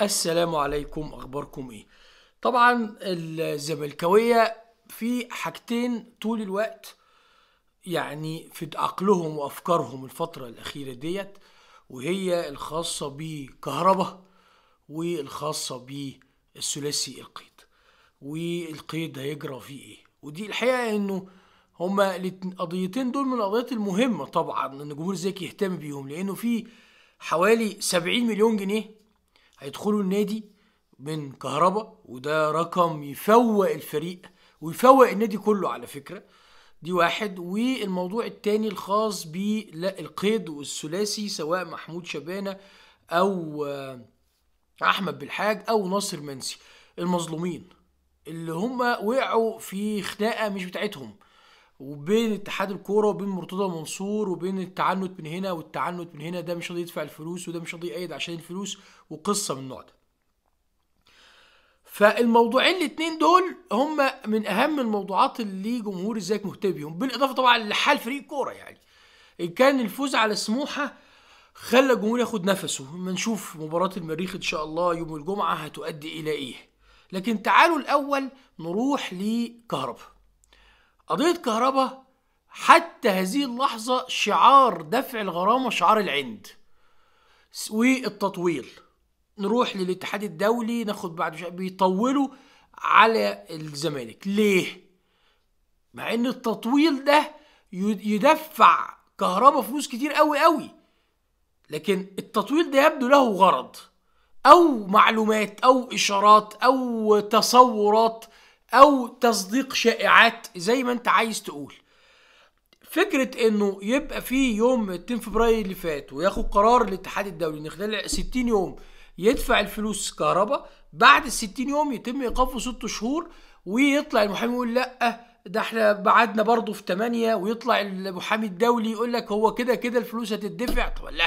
السلام عليكم اخباركم ايه طبعا الزملكاويه في حاجتين طول الوقت يعني في عقلهم وافكارهم الفتره الاخيره ديت وهي الخاصه بكهرباء والخاصه بالثلاثي القيد والقيد هيجرى فيه ايه ودي الحقيقه انه هما القضيتين دول من القضيات المهمه طبعا ان الجمهور ازاي يهتم بيهم لانه في حوالي 70 مليون جنيه هيدخلوا النادي من كهربا وده رقم يفوق الفريق ويفوق النادي كله على فكره دي واحد والموضوع الثاني الخاص بالقيد والثلاثي سواء محمود شبانه او احمد بالحاج او ناصر منسي المظلومين اللي هم وقعوا في خناقه مش بتاعتهم وبين اتحاد الكوره وبين مرتضى منصور وبين التعنت من هنا والتعنت من هنا ده مش راضي يدفع الفلوس وده مش راضي يقيد عشان الفلوس وقصه من النوع ده فالموضوعين الاثنين دول هم من اهم الموضوعات اللي جمهور الزمالك مهتم بيهم بالاضافه طبعا لحال فريق الكوره يعني ان كان الفوز على سموحه خلى الجمهور ياخد نفسه ما نشوف مباراه المريخ ان شاء الله يوم الجمعه هتؤدي الى ايه لكن تعالوا الاول نروح لكهرباء قضية كهرباء حتى هذه اللحظة شعار دفع الغرامة شعار العند والتطويل نروح للاتحاد الدولي ناخد بعد بيطولوا على الزمالك ليه؟ مع ان التطويل ده يدفع كهرباء فلوس كتير قوي قوي لكن التطويل ده يبدو له غرض او معلومات او اشارات او تصورات او تصديق شائعات زي ما انت عايز تقول فكره انه يبقى في يوم 2 فبراير اللي فات وياخد قرار الاتحاد الدولي ان خلال 60 يوم يدفع الفلوس كهرباء بعد ال 60 يوم يتم ايقافه 6 شهور ويطلع المحامي يقول لا ده احنا بعدنا برضه في 8 ويطلع المحامي الدولي يقول لك هو كده كده الفلوس هتدفع طب لا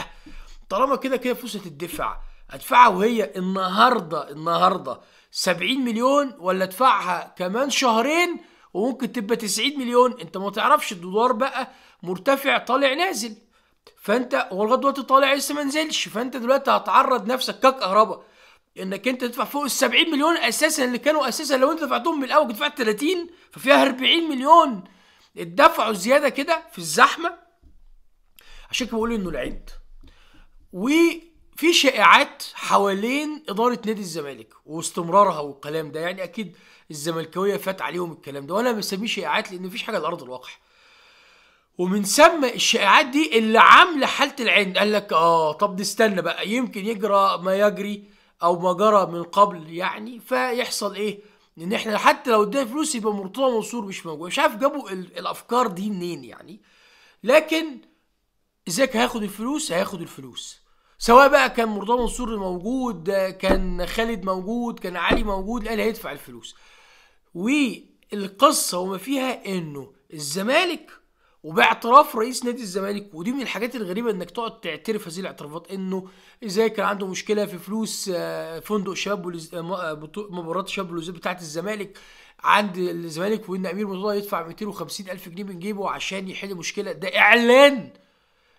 طالما كده كده الفلوس هتدفع ادفعها وهي النهارده النهارده 70 مليون ولا ادفعها كمان شهرين وممكن تبقى 90 مليون انت ما تعرفش الدولار بقى مرتفع طالع نازل فانت هو لغايه دلوقتي طالع لسه ما نزلش فانت دلوقتي هتعرض نفسك ككهرباء انك انت تدفع فوق ال 70 مليون اساسا اللي كانوا اساسا لو انت دفعتهم من الاول دفعت 30 ففيها 40 مليون اتدفعوا زياده كده في الزحمه عشان كده بقول انه العيد في شائعات حوالين اداره نادي الزمالك واستمرارها والكلام ده يعني اكيد الزملكاويه فات عليهم الكلام ده وانا بسميه شائعات لان مفيش حاجه على ارض الواقع ومن ثم الشائعات دي اللي عامله حاله العين قال لك اه طب نستنى بقى يمكن يجرى ما يجري او ما جرى من قبل يعني فيحصل ايه ان احنا حتى لو ادينا فلوس يبقى مرتضى منصور مش موجود مش عارف جابوا الافكار دي منين يعني لكن ازيك هياخد الفلوس هياخد الفلوس سواء بقى كان مرتضى منصور موجود كان خالد موجود كان علي موجود الاهلي هيدفع الفلوس والقصه وما فيها انه الزمالك وباعتراف رئيس نادي الزمالك ودي من الحاجات الغريبه انك تقعد تعترف هذه الاعترافات انه ازاي كان عنده مشكله في فلوس آه، فندق شاب آه، آه، مباراه شاب بتاعت بتاعه الزمالك عند الزمالك وان امير مرتضى يدفع 250 الف جنيه من جيبه عشان يحل مشكله ده اعلان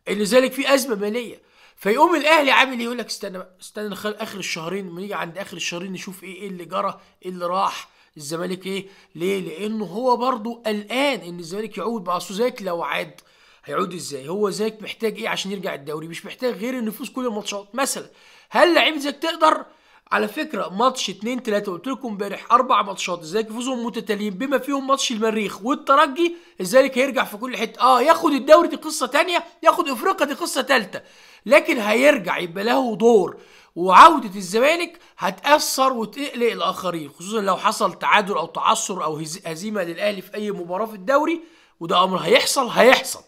ان ذلك في ازمه ماليه فيقوم الاهلي عامل ايه يقول لك استنى استنى اخر الشهرين لما نيجي عند اخر الشهرين نشوف ايه ايه اللي جرى ايه اللي راح الزمالك ايه ليه لانه هو برضه قلقان ان الزمالك يعود بقى زيك لو عاد هيعود ازاي هو زيك محتاج ايه عشان يرجع الدوري مش محتاج غير انه يفوز كل الماتشات مثلا هل لعيبه زيك تقدر على فكره ماتش 2 3 قلت لكم امبارح اربع ماتشات الزمالك يفوزهم متتاليين بما فيهم ماتش المريخ والترجي الزمالك هيرجع في كل حته اه ياخد الدوري دي قصه ثانيه ياخد افريقيا دي قصه ثالثه لكن هيرجع يبقى له دور وعودة الزمالك هتأثر وتقلق الآخرين خصوصا لو حصل تعادل أو تعثر أو هزيمة للأهلي في أي مباراة في الدوري وده أمر هيحصل هيحصل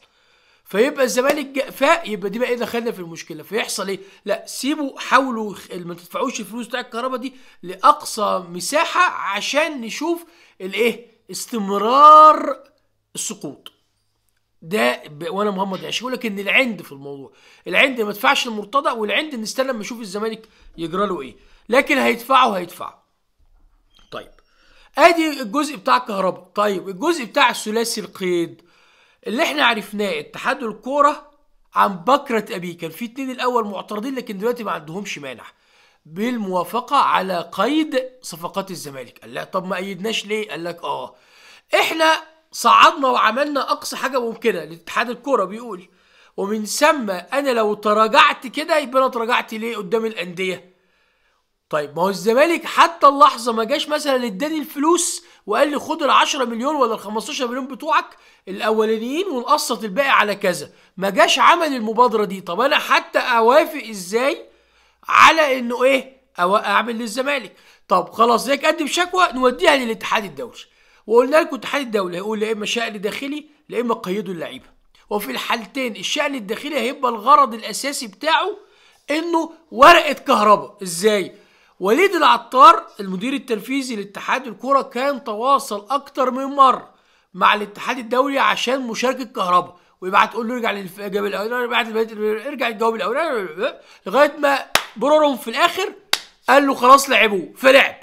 فيبقى الزمالك فاق يبقى دي بقى ايه دخلنا في المشكله فيحصل ايه لا سيبوا حاولوا ما تدفعوش الفلوس بتاع الكهرباء دي لاقصى مساحه عشان نشوف الايه استمرار السقوط ده ب... وانا محمد يقول لك ان العند في الموضوع العند ما تدفعش المرتضى والعند نستنى لما نشوف الزمالك يجرى له ايه لكن هيدفعوا هيدفعوا طيب ادي الجزء بتاع الكهرباء طيب الجزء بتاع الثلاثي القيد اللي احنا عرفناه اتحاد الكوره عن بكرة أبيه كان في اتنين الأول معترضين لكن دلوقتي ما عندهمش مانع بالموافقة على قيد صفقات الزمالك قال لا طب ما أيدناش ليه قال لك آه إحنا صعدنا وعملنا أقصى حاجة ممكنة لاتحاد الكورة بيقول ومن ثم أنا لو تراجعت كده يبقى أنا تراجعت ليه قدام الأندية طيب ما هو الزمالك حتى اللحظه ما جاش مثلا اداني الفلوس وقال لي خد ال 10 مليون ولا ال 15 مليون بتوعك الاولانيين ونقسط الباقي على كذا ما جاش عمل المبادره دي طب انا حتى اوافق ازاي على انه ايه اعمل للزمالك طب خلاص زيك قدم شكوى نوديها للاتحاد الدولي وقلنا لكم الاتحاد الدولي هيقول يا اما شأن داخلي يا اما قيدوا اللعيبه وفي الحالتين الشأن الداخلي هيبقى الغرض الاساسي بتاعه انه ورقه كهرباء ازاي وليد العطار المدير التنفيذي لاتحاد الكرة كان تواصل أكتر من مرة مع الاتحاد الدولي عشان مشاركة كهرباء ويبعت تقول له ارجع للجواب الأولاني ارجع الجواب الأولاني لغاية ما برورهم في الآخر قال له خلاص لعبوه فلعب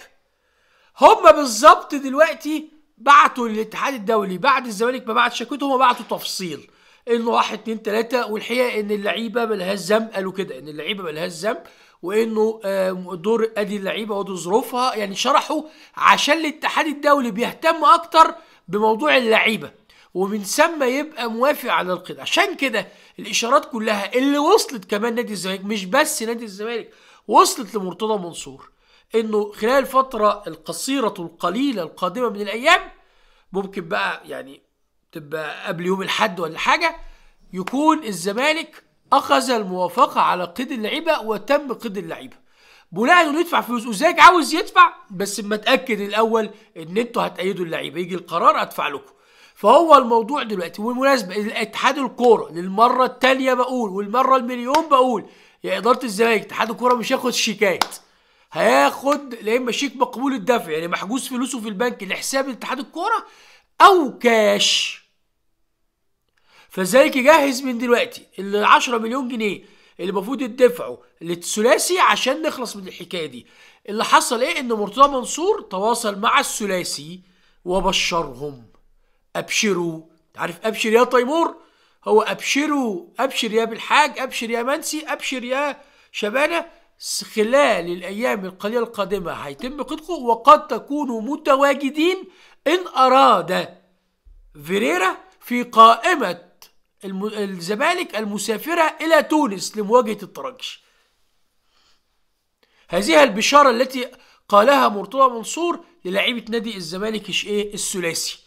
هما بالظبط دلوقتي بعتوا للاتحاد الدولي بعد الزمالك ما بعت شكوته هما بعتوا تفصيل انه واحد اتنين تلاته والحقيقه ان اللعيبه ملهاش ذنب قالوا كده ان اللعيبه ملهاش ذنب وانه آه، دور ادي اللعيبه ودي ظروفها يعني شرحوا عشان الاتحاد الدولي بيهتم اكتر بموضوع اللعيبه ومن ثم يبقى موافق على القيد عشان كده الاشارات كلها اللي وصلت كمان نادي الزمالك مش بس نادي الزمالك وصلت لمرتضى منصور انه خلال الفتره القصيره القليله القادمه من الايام ممكن بقى يعني تبقى قبل يوم الحد ولا حاجه يكون الزمالك اخذ الموافقه على قيد اللعيبه وتم قيد اللعيبه بناء انه يدفع فلوس وزيك عاوز يدفع بس ما اتاكد الاول ان انتوا هتأيدوا اللعيبه يجي القرار ادفع لكم فهو الموضوع دلوقتي والمناسبة اتحاد الكوره للمره التانية بقول والمره المليون بقول يا اداره الزمالك اتحاد الكوره مش هياخد شيكات هياخد يا اما شيك مقبول الدفع يعني محجوز فلوسه في البنك لحساب اتحاد الكوره او كاش فلذلك يجهز من دلوقتي ال 10 مليون جنيه اللي المفروض يدفعوا للثلاثي عشان نخلص من الحكايه دي اللي حصل ايه ان مرتضى منصور تواصل مع الثلاثي وبشرهم ابشروا عارف ابشر يا تيمور هو ابشروا ابشر يا بالحاج ابشر يا منسي ابشر يا شبانه خلال الايام القليله القادمه هيتم قيدكم وقد تكونوا متواجدين ان اراد فيريرا في قائمه الزمالك المسافرة إلى تونس لمواجهة الترجي هذه البشارة التي قالها مرتضى منصور للاعيبة نادي الزمالك ايه الثلاثي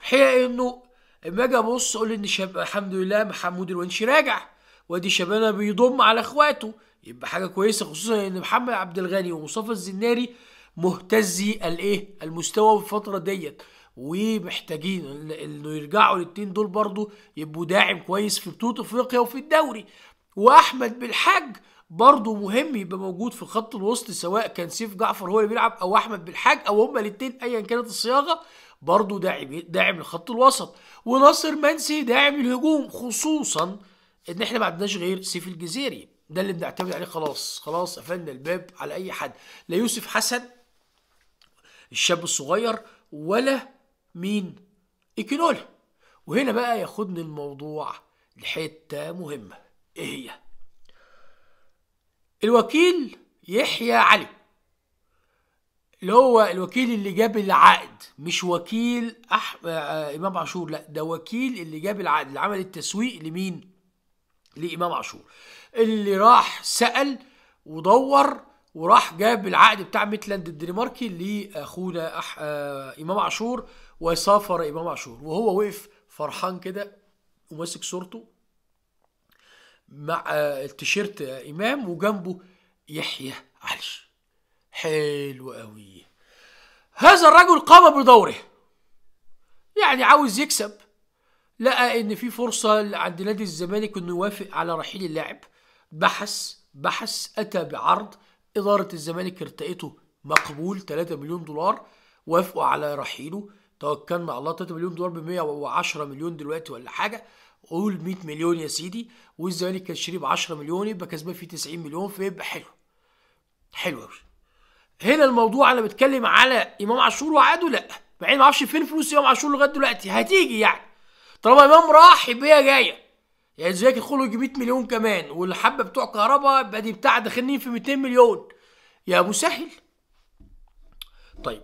الحقيقة انه اما اجي ابص اقول ان شاب الحمد لله محمود الونشي راجع وادي شبانه بيضم على اخواته يبقى حاجه كويسه خصوصا ان محمد عبد الغني ومصطفى الزناري مهتزي الايه المستوى في الفتره ديت ومحتاجين انه يرجعوا للتين دول برضو يبقوا داعم كويس في بطوله افريقيا وفي الدوري واحمد بالحاج برضه مهم يبقى موجود في خط الوسط سواء كان سيف جعفر هو اللي بيلعب او احمد بالحاج او هما الاثنين ايا كانت الصياغه برضه داعم داعم لخط الوسط وناصر منسي داعم الهجوم خصوصا ان احنا ما عندناش غير سيف الجزيري ده اللي بنعتمد عليه خلاص خلاص قفلنا الباب على اي حد لا يوسف حسن الشاب الصغير ولا مين؟ الكينولا وهنا بقى ياخدني الموضوع لحتة مهمة ايه هي؟ الوكيل يحيى علي اللي هو الوكيل اللي جاب العقد مش وكيل أح... آه امام عاشور لا ده وكيل اللي جاب العقد اللي عمل التسويق لمين؟ لامام عاشور اللي راح سأل ودور وراح جاب العقد بتاع ميتلاند الدنماركي لاخونا أح... آه امام عاشور وسافر إمام عاشور وهو وقف فرحان كده وماسك صورته مع التيشيرت إمام وجنبه يحيى علش حلو قوي هذا الرجل قام بدوره يعني عاوز يكسب لقى ان في فرصه عند نادي الزمالك انه يوافق على رحيل اللاعب بحث بحث اتى بعرض اداره الزمالك ارتقته مقبول 3 مليون دولار وافقوا على رحيله توكلنا على الله 3 مليون دولار ب 110 مليون دلوقتي ولا حاجه قول 100 مليون يا سيدي والزمالك كان شاريه ب 10 مليون يبقى كسبان فيه 90 مليون فيبقى حلو حلو قوي هنا الموضوع انا بتكلم على امام عاشور وعاده لا مع ما اعرفش فين فلوس امام عاشور لغايه دلوقتي هتيجي يعني طالما امام راح يبقى هي جايه يعني الزمالك يدخلوا يجيب 100 مليون كمان والحبه بتوع كهرباء يبقى دي بتاع داخلين في 200 مليون يا ابو سهل طيب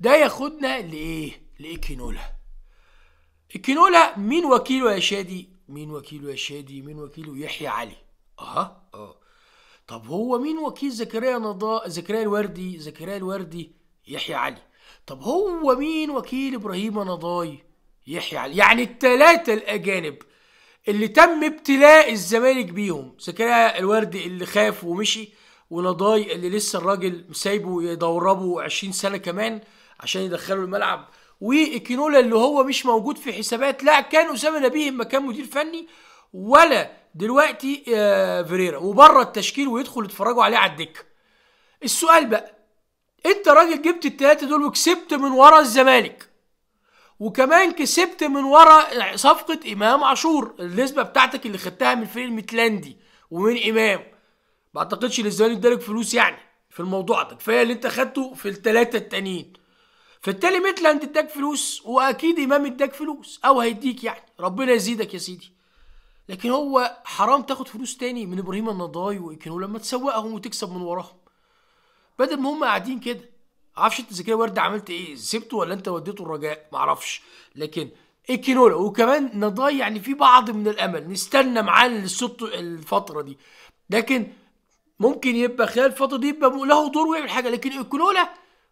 ده ياخدنا لايه لايكينولا الكينولا مين وكيله يا شادي مين وكيله يا شادي مين وكيله يحيى علي اها اه طب هو مين وكيل زكريا نضا زكريا الوردي زكريا الوردي يحيى علي طب هو مين وكيل ابراهيم نضاي يحيى علي يعني الثلاثه الاجانب اللي تم ابتلاء الزمالك بيهم زكريا الوردي اللي خاف ومشي ونضاي اللي لسه الراجل سايبه يدوربه 20 سنه كمان عشان يدخله الملعب واكينولا اللي هو مش موجود في حسابات لا كان اسامه نبيه ما كان مدير فني ولا دلوقتي آه، فيريرا وبره التشكيل ويدخل يتفرجوا عليه على الدكه السؤال بقى انت راجل جبت التلاته دول وكسبت من ورا الزمالك وكمان كسبت من ورا آه، صفقه امام عاشور النسبه بتاعتك اللي خدتها من فريق المتلندي ومن امام ما اعتقدش ان الزمالك ادالك فلوس يعني في الموضوع ده كفايه اللي انت خدته في التلاته التانيين فالتالي مثل انت اداك فلوس واكيد امام اداك فلوس او هيديك يعني ربنا يزيدك يا سيدي لكن هو حرام تاخد فلوس تاني من ابراهيم النضاي وايكينو لما تسوقهم وتكسب من وراهم بدل ما هم قاعدين كده معرفش انت زكريا ورد عملت ايه سبته ولا انت وديته الرجاء معرفش لكن ايكينولا وكمان نضاي يعني في بعض من الامل نستنى معاه للست الفتره دي لكن ممكن يبقى خلال الفتره دي يبقى له دور ويعمل حاجه لكن ايكينولا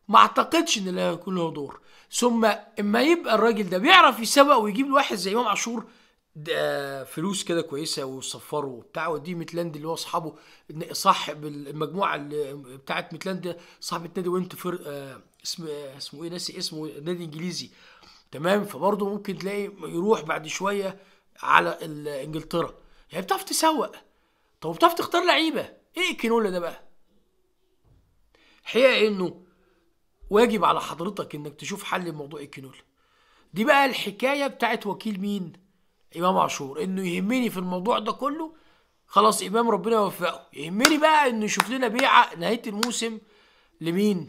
ما اعتقدش ان اللي هيكون له دور ثم اما يبقى الراجل ده بيعرف يسوق ويجيب لواحد زي امام عاشور فلوس كده كويسه وصفره وبتاع ودي ميتلاند اللي هو اصحابه صاحب المجموعه اللي بتاعت ميتلاند صاحب النادي وينت فر آه، اسم اسمه ايه ناسي اسمه نادي انجليزي تمام فبرضه ممكن تلاقي يروح بعد شويه على انجلترا يعني بتعرف تسوق طب بتعرف تختار لعيبه ايه الكنوله ده بقى الحقيقه انه واجب على حضرتك انك تشوف حل لموضوع الكنول دي بقى الحكايه بتاعت وكيل مين امام عاشور انه يهمني في الموضوع ده كله خلاص امام ربنا يوفقه يهمني بقى انه يشوف لنا بيعه نهايه الموسم لمين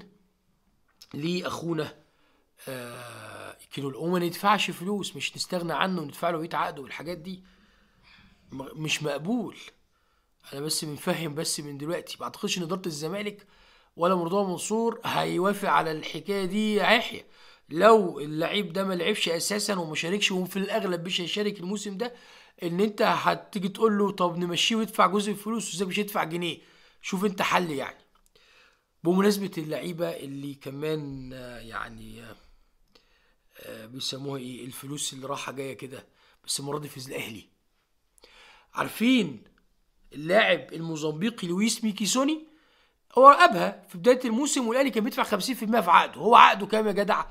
لاخونا آه كيلو وما ندفعش فلوس مش نستغنى عنه وندفع له بيت عقده والحاجات دي مش مقبول انا بس بنفهم بس من دلوقتي ما اعتقدش ان اداره الزمالك ولا مرتضى منصور هيوافق على الحكايه دي يحيى لو اللعيب ده ما لعبش اساسا وما شاركش وفي الاغلب مش هيشارك الموسم ده ان انت هتيجي تقول له طب نمشيه ويدفع جزء الفلوس وازاي مش هيدفع جنيه شوف انت حل يعني بمناسبه اللعيبه اللي كمان يعني آه، بيسموها ايه الفلوس اللي رايحه جايه كده بس المره دي في الاهلي عارفين اللاعب الموزمبيقي لويس ميكيسوني هو رقبها في بدايه الموسم والاهلي كان بيدفع 50% في عقده هو عقده كام يا جدع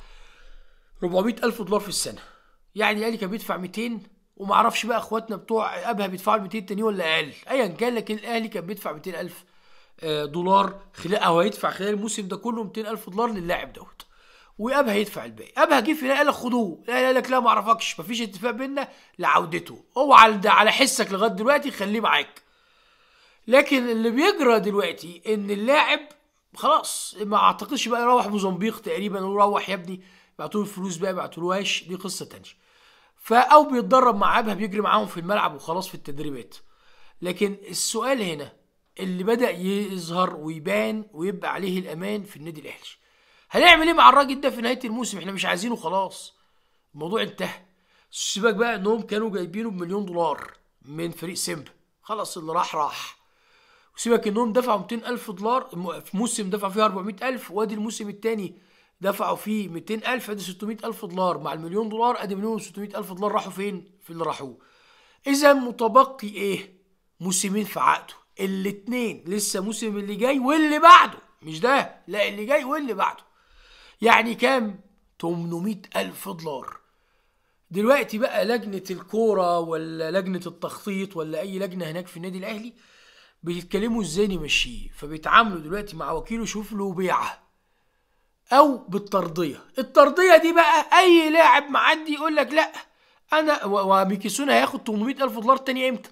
400 الف دولار في السنه يعني الاهلي كان بيدفع 200 وما اعرفش بقى اخواتنا بتوع ابها بيدفعوا 200 تاني ولا اقل ايا كان لكن الاهلي كان بيدفع 200 الف آه، دولار خلال او هيدفع خلال الموسم ده كله 200 الف دولار للاعب دوت وابها يدفع الباقي ابها جه في الاهلي قال لك خدوه الاهلي قال لك لا ما اعرفكش مفيش اتفاق بينا لعودته اوعى على حسك لغايه دلوقتي خليه معاك لكن اللي بيجرى دلوقتي ان اللاعب خلاص ما اعتقدش بقى يروح موزمبيق تقريبا ويروح يا ابني بعتوا الفلوس بقى ما بعتولهاش دي قصه تانية فا او بيتدرب مع عبها بيجري معاهم في الملعب وخلاص في التدريبات لكن السؤال هنا اللي بدا يظهر ويبان ويبقى عليه الامان في النادي الاهلي هنعمل ايه مع الراجل ده في نهايه الموسم احنا مش عايزينه خلاص الموضوع انتهى سيبك بقى انهم كانوا جايبينه بمليون دولار من فريق سيمبا خلاص اللي راح راح سيبك انهم دفعوا 200000 دولار في موسم دفعوا فيه 400000 وادي الموسم الثاني دفعوا فيه 200000 ادي 600000 دولار مع المليون دولار ادي مليون و600000 دولار راحوا فين في اللي راحوه اذا متبقي ايه موسمين في عقده الاثنين لسه موسم اللي جاي واللي بعده مش ده لا اللي جاي واللي بعده يعني كام 800000 دولار دلوقتي بقى لجنة الكورة ولا لجنة التخطيط ولا أي لجنة هناك في النادي الأهلي بيتكلموا ازاي نمشيه فبيتعاملوا دلوقتي مع وكيله يشوف له بيعه او بالترضيه الترضيه دي بقى اي لاعب معدي يقول لك لا انا وميكيسون هياخد 800 الف دولار تاني امتى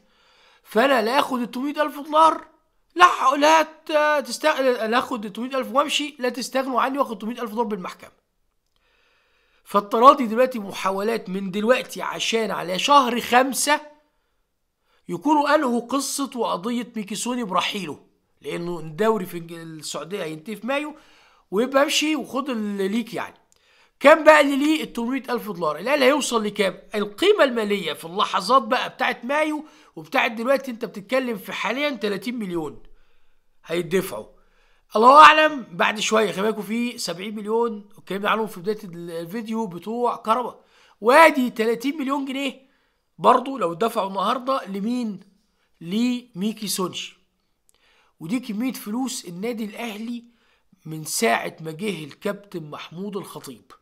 فانا لا اخد ال 800 الف دولار لا لا تستغ... لا اخد ال 800 الف وامشي لا تستغنوا عني واخد 800 الف دولار بالمحكمه فالتراضي دلوقتي محاولات من دلوقتي عشان على شهر خمسة يكونوا ألغوا قصة وقضية ميكيسوني برحيله لأنه الدوري في السعودية هينتهي في مايو ويبقى امشي وخد اللي ليك يعني كام بقى اللي ليه ال 800000 دولار الاهلي هيوصل لكام القيمه الماليه في اللحظات بقى بتاعت مايو وبتاعت دلوقتي انت بتتكلم في حاليا 30 مليون هيدفعوا الله اعلم بعد شويه خلي بالكوا في 70 مليون اتكلمنا عنهم في بدايه الفيديو بتوع كهرباء وادي 30 مليون جنيه برضه لو دفعوا النهارده لمين؟ لميكي سونشي ودي كمية فلوس النادي الأهلي من ساعة ما جه الكابتن محمود الخطيب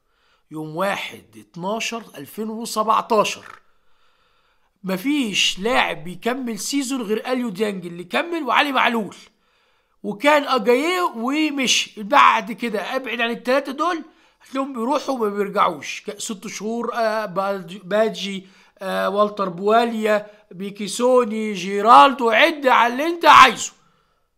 يوم واحد اتناشر ألفين وسبعتاشر مفيش لاعب بيكمل سيزون غير اليو ديانج اللي كمل وعلي معلول وكان اجايه ومشي بعد كده ابعد عن التلاته دول هتلاقيهم بيروحوا وما بيرجعوش ست شهور آه، باجي آه، والتر بواليا بيكيسوني جيرالدو عد على اللي انت عايزه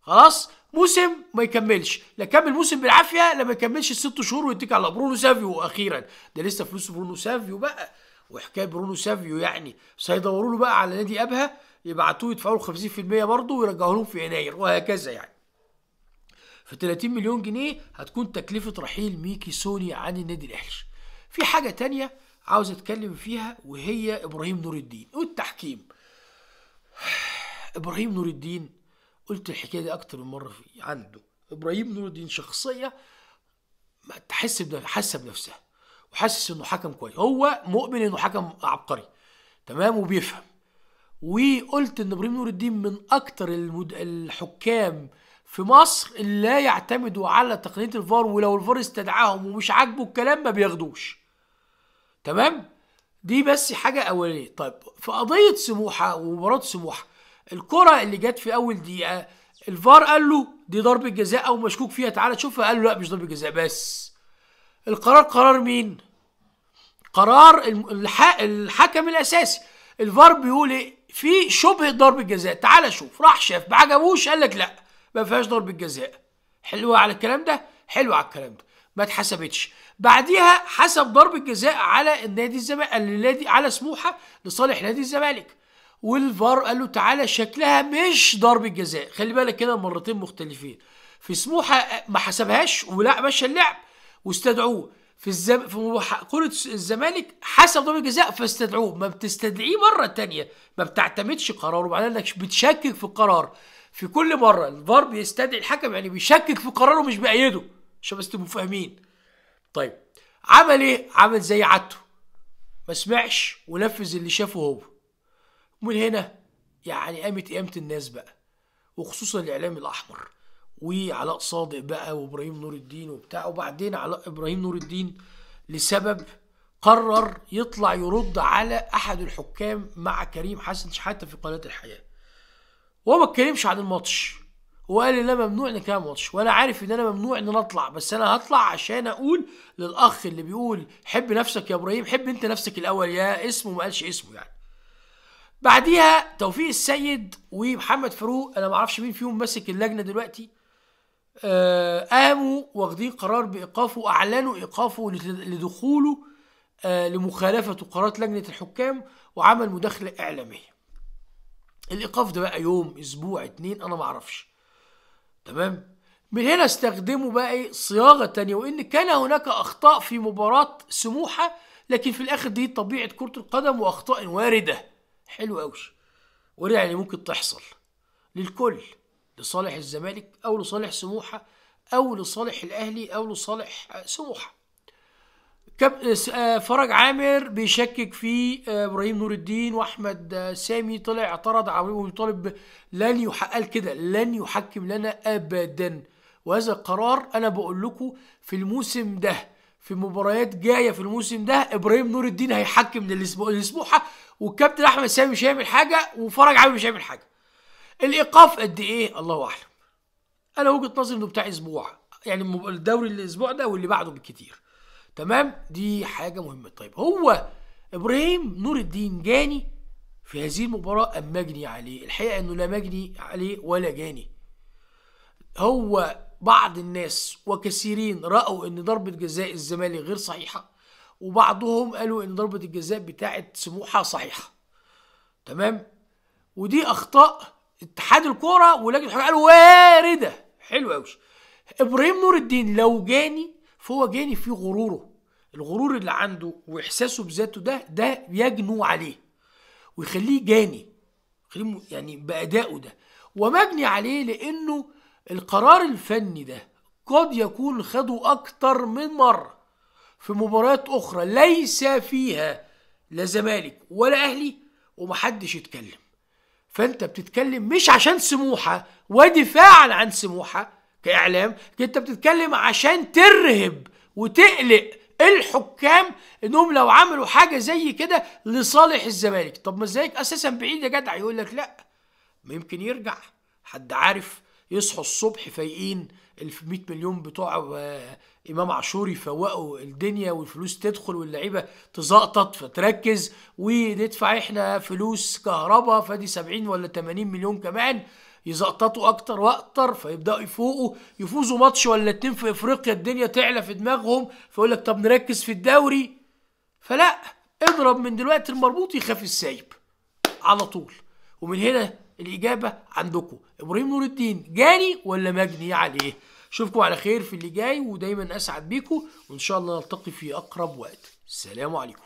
خلاص موسم ما يكملش لا كمل موسم بالعافيه لا ما يكملش الست شهور ويتكل على برونو سافيو اخيرا ده لسه فلوس برونو سافيو بقى وحكايه برونو سافيو يعني بس هيدوروا له بقى على نادي ابها يبعتوه يدفعوا له 50% برضه ويرجعوا لهم في يناير وهكذا يعني في 30 مليون جنيه هتكون تكلفه رحيل ميكي سوني عن النادي الاهلي في حاجه تانية عاوز اتكلم فيها وهي ابراهيم نور الدين والتحكيم ابراهيم نور الدين قلت الحكايه دي اكتر من مره في عنده ابراهيم نور الدين شخصيه تحس حاسه بنفسها وحاسس انه حكم كويس هو مؤمن انه حكم عبقري تمام وبيفهم وقلت ان ابراهيم نور الدين من اكتر المد... الحكام في مصر اللي لا يعتمدوا على تقنيه الفار ولو الفار استدعاهم ومش عاجبه الكلام ما بياخدوش تمام دي بس حاجه اوليه طيب في قضيه سموحه ومباراه سموحه الكره اللي جت في اول دقيقه الفار قال له دي ضربه جزاء او مشكوك فيها تعالى تشوفها قال له لا مش ضربه جزاء بس القرار قرار مين قرار الحكم الاساسي الفار بيقول ايه في شبهه ضربه جزاء تعالى شوف راح شاف ما عجبوش قال لك لا ما فيهاش ضربه جزاء حلوه على الكلام ده حلوه على الكلام ده ما اتحسبتش بعديها حسب ضرب الجزاء على النادي الزمالك النادي على سموحه لصالح نادي الزمالك والفار قال له تعالى شكلها مش ضرب الجزاء خلي بالك كده مرتين مختلفين في سموحه آه، ما حسبهاش ولا مشى اللعب واستدعوه في الزم... في كرة الزمالك حسب ضربة جزاء فاستدعوه ما بتستدعيه مرة تانية ما بتعتمدش قراره معناه انك بتشكك في القرار في كل مرة الفار بيستدعي الحكم يعني بيشكك في قراره مش بأيده عشان بس تبقوا فاهمين طيب عمل ايه عمل زي عادته ما سمعش ونفذ اللي شافه هو ومن هنا يعني قامت قيامه الناس بقى وخصوصا الاعلام الاحمر وعلاء صادق بقى وابراهيم نور الدين وبتاع وبعدين علاء ابراهيم نور الدين لسبب قرر يطلع يرد على احد الحكام مع كريم حسن شحاته في قناه الحياه وهو ما اتكلمش عن الماتش وقال ان انا ممنوع نكمل ماتش وانا عارف ان انا ممنوع ان انا اطلع بس انا هطلع عشان اقول للاخ اللي بيقول حب نفسك يا ابراهيم حب انت نفسك الاول يا اسمه ما قالش اسمه يعني بعديها توفيق السيد ومحمد فاروق انا ما اعرفش مين فيهم ماسك اللجنه دلوقتي آه قاموا واخدين قرار بايقافه اعلنوا ايقافه لدخوله آه لمخالفه قرارات لجنه الحكام وعمل مداخله اعلاميه الايقاف ده بقى يوم اسبوع اتنين انا ما اعرفش تمام من هنا استخدموا بقى ايه صياغه تانية وان كان هناك اخطاء في مباراه سموحه لكن في الاخر دي طبيعه كره القدم واخطاء وارده حلو قوي وارده يعني ممكن تحصل للكل لصالح الزمالك او لصالح سموحه او لصالح الاهلي او لصالح سموحه كاب... آه، فرج عامر بيشكك في آه، ابراهيم نور الدين واحمد آه، سامي طلع اعترض ويطالب لن يحقق كده لن يحكم لنا ابدا وهذا القرار انا بقول لكم في الموسم ده في مباريات جايه في الموسم ده ابراهيم نور الدين هيحكم من الاسبوع الاسبوع والكابتن احمد سامي مش هيعمل حاجه وفرج عامر مش هيعمل حاجه الايقاف قد ايه الله اعلم انا وجهه نظري انه بتاع اسبوع يعني الدوري الاسبوع ده واللي بعده بالكثير تمام دي حاجه مهمه طيب هو ابراهيم نور الدين جاني في هذه المباراه ام مجني عليه الحقيقه انه لا مجني عليه ولا جاني هو بعض الناس وكثيرين راوا ان ضربه جزاء الزمالك غير صحيحه وبعضهم قالوا ان ضربه الجزاء بتاعه سموحه صحيحه تمام ودي اخطاء اتحاد الكوره ولجنه الحكام قالوا وارده حلو قوي ابراهيم نور الدين لو جاني فهو جاني في غروره الغرور اللي عنده واحساسه بذاته ده ده يجنو عليه ويخليه جاني يعني بادائه ده ومجني عليه لانه القرار الفني ده قد يكون خده اكتر من مره في مباريات اخرى ليس فيها لا زمالك ولا اهلي ومحدش يتكلم فانت بتتكلم مش عشان سموحه ودفاعا عن سموحه كاعلام انت بتتكلم عشان ترهب وتقلق الحكام انهم لو عملوا حاجه زي كده لصالح الزمالك طب ما الزمالك اساسا بعيد يا جدع يقول لك لا ما يمكن يرجع حد عارف يصحوا الصبح فايقين ال 100 مليون بتوع آه، امام عاشور يفوقوا الدنيا والفلوس تدخل واللعيبه تزقطط فتركز وندفع احنا فلوس كهرباء فدي 70 ولا 80 مليون كمان يزقططوا اكتر واكتر فيبداوا يفوقوا يفوزوا ماتش ولا اتنين في افريقيا الدنيا تعلى في دماغهم فيقول لك طب نركز في الدوري فلا اضرب من دلوقتي المربوط يخاف السايب على طول ومن هنا الاجابه عندكم ابراهيم نور الدين جاني ولا مجني عليه اشوفكم على خير في اللي جاي ودايما اسعد بيكم وان شاء الله نلتقي في اقرب وقت السلام عليكم